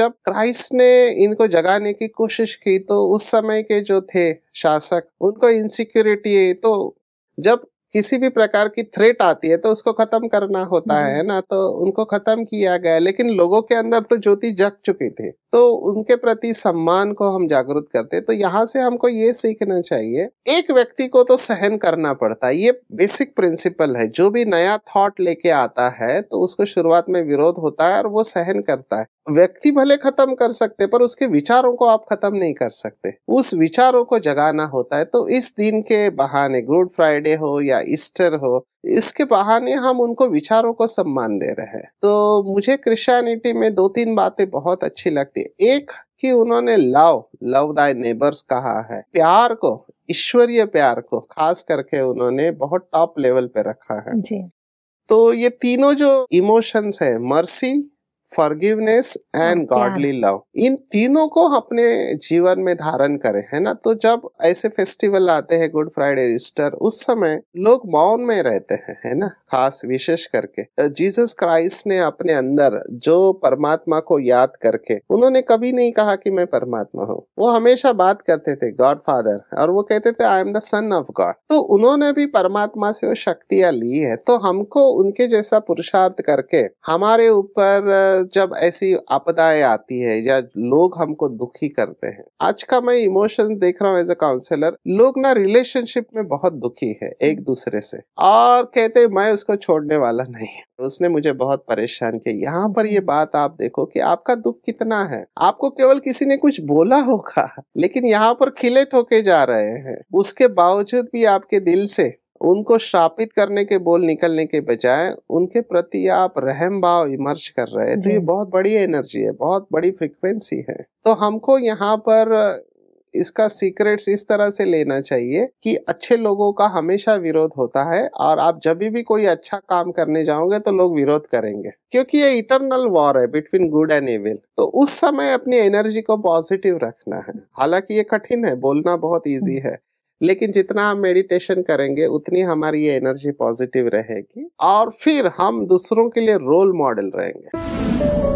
जब क्राइस्ट ने इनको जगाने की कोशिश की तो उस समय के जो थे शासक उनको इनसिक्योरिटी है तो जब किसी भी प्रकार की थ्रेट आती है तो उसको खत्म करना होता है ना तो उनको खत्म किया गया लेकिन लोगों के अंदर तो ज्योति जग चुकी थी तो उनके प्रति सम्मान को हम जागृत करते तो यहाँ से हमको ये सीखना चाहिए एक व्यक्ति को तो सहन करना पड़ता है ये बेसिक प्रिंसिपल है जो भी नया थॉट लेके आता है तो उसको शुरुआत में विरोध होता है और वो सहन करता है व्यक्ति भले खत्म कर सकते पर उसके विचारों को आप खत्म नहीं कर सकते उस विचारों को जगाना होता है तो इस दिन के बहाने गुड फ्राइडे हो या ईस्टर हो इसके बहाने हम उनको विचारों को सम्मान दे रहे हैं तो मुझे क्रिश्चियनिटी में दो तीन बातें बहुत अच्छी लगती है एक कि उन्होंने लव लव दाई नेबर्स कहा है प्यार को ईश्वरीय प्यार को खास करके उन्होंने बहुत टॉप लेवल पे रखा है जी। तो ये तीनों जो इमोशंस है mercy forgiveness and godly love इन तीनों को अपने जीवन में धारण करें है ना तो जब ऐसे फेस्टिवल आते हैं गुड फ्राइडे ईस्टर उस समय लोग मौन में रहते हैं है ना खास विशेष करके जीसस क्राइस्ट ने अपने अंदर जो परमात्मा को याद करके उन्होंने कभी नहीं कहा कि मैं परमात्मा हूँ वो हमेशा बात करते थे गॉड फादर और वो कहते थे I am the son of God तो उन्होंने भी परमात्मा से वो शक्तियां ली है तो हमको उनके जैसा पुरुषार्थ करके हमारे ऊपर जब ऐसी आपदाएं आती है या लोग हमको दुखी करते हैं आज का मैं इमोशन देख रहा हूँ एज अ काउंसलर लोग ना रिलेशनशिप में बहुत दुखी है एक हम्म। दूसरे से और कहते मैं उसको छोड़ने वाला नहीं उसने मुझे बहुत परेशान किया यहाँ पर ये हम्म। बात आप देखो कि आपका दुख कितना है आपको केवल किसी ने कुछ बोला होगा लेकिन यहाँ पर खिले ठोके जा रहे हैं उसके बावजूद भी आपके दिल से उनको श्रापित करने के बोल निकलने के बजाय उनके प्रति आप रहम भाव विमर्श कर रहे हैं तो ये बहुत बड़ी एनर्जी है बहुत बड़ी फ्रिक्वेंसी है तो हमको यहाँ पर इसका सीक्रेट्स इस तरह से लेना चाहिए कि अच्छे लोगों का हमेशा विरोध होता है और आप जब भी कोई अच्छा काम करने जाओगे तो लोग विरोध करेंगे क्योंकि ये इटरनल वॉर है बिटवीन गुड एंड इविल तो उस समय अपनी एनर्जी को पॉजिटिव रखना है हालांकि ये कठिन है बोलना बहुत ईजी हम्म। है लेकिन जितना हम मेडिटेशन करेंगे उतनी हमारी ये एनर्जी पॉजिटिव रहेगी और फिर हम दूसरों के लिए रोल मॉडल रहेंगे